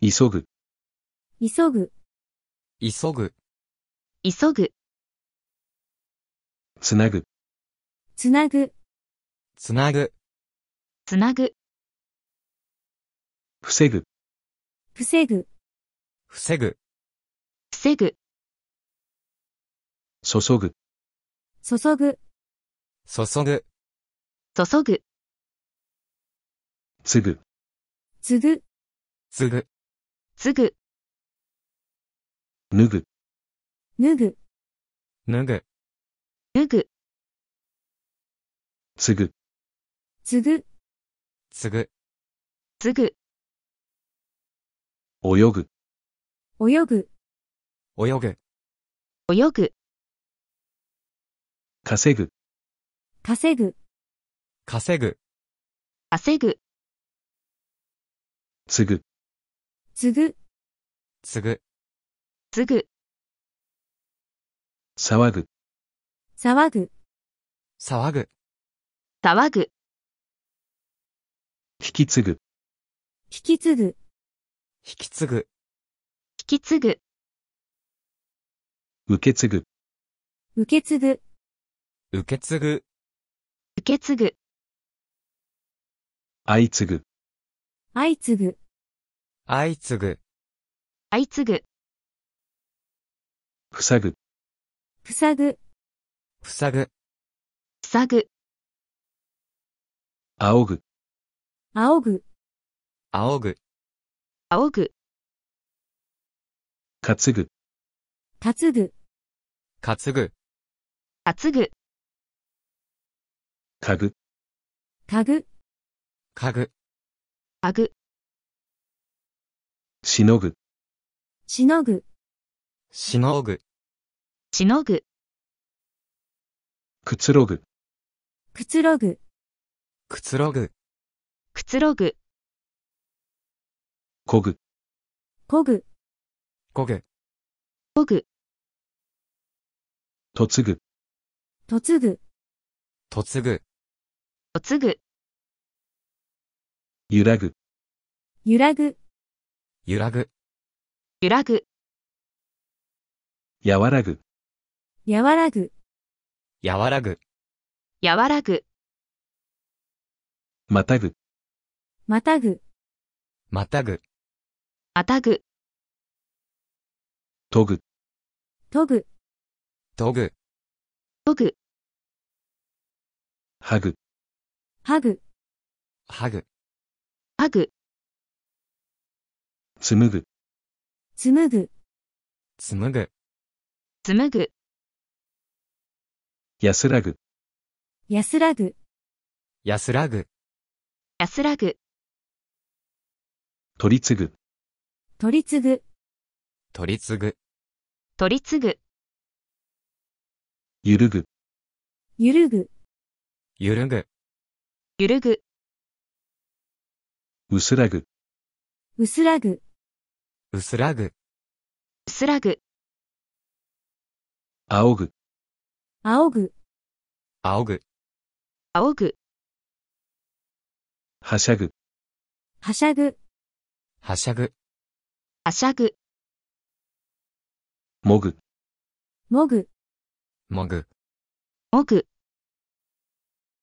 急ぐ、急ぐ、急ぐ、急ぐ、つなぐ、つなぐ、つなぐ、つなぐ、防ぐ、防ぐ、防ぐ、防ぐ、注ぐ、注ぐ、注ぐ、注ぐ、つぐ、つぐ、つぐ。つぐ、ぬぐ、ぬぐ、ぬぐ、ぬぐ、つぐ、つぐ、つぐ、脱ぐ、泳ぐ、泳ぐ、泳ぐ、泳ぐ、稼ぐ、稼ぐ、稼ぐ、稼ぐ、つぐ、つぐ、つぐ、つぐ、騒ぐ、騒ぐ、騒ぐ、騒ぐ、引き継ぐ、引き継ぐ、引き継ぐ、引き継ぐ、受け継ぐ、受け継ぐ、受け継ぐ、受け継ぐ、相次ぐ、相次ぐ、相つぐ、相次ぐ。ふさぐ、ふさぐ、ふさぐ、ふさぐ。あおぐ、あおぐ、あおぐ、あおぐ。かつぐ、かつぐ、かつぐ、かつぐ。かぐ、かぐ、かぐ、かぐ。しのぐ、しのぐ、しのぐ、しのぐ、くつろぐ、くつろぐ、くつろぐ、くつろぐ、こぐ、こぐ、こぐ、こぐ、とつぐ、とつぐ、とつぐ、とつぐ、ゆらぐ、揺らぐ、揺らぐ、揺らぐ、わらぐ、わらぐ、和らぐ、らぐ、またぐ、またぐ、またぐ、またぐ、とぐ、とぐ、とぐ、とぐ、はぐ、はぐ、はぐ、はぐ。つぐ、ぐ、つぐ、ぐ、安らぐ、安らぐ、安らぐ、安らぐ、取り次ぐ、取りつぐ、取りつぐ、取りつぐ、ゆるぐ、ゆるぐ、ゆるぐ、ゆるぐ、薄らぐ、薄らぐ、薄らぐ、薄らぐ、あおぐ、あおぐ、あおぐ、あおぐ、はしゃぐ、はしゃぐ、はしゃぐ、はしゃぐ、もぐ、もぐ、もぐ、もぐ。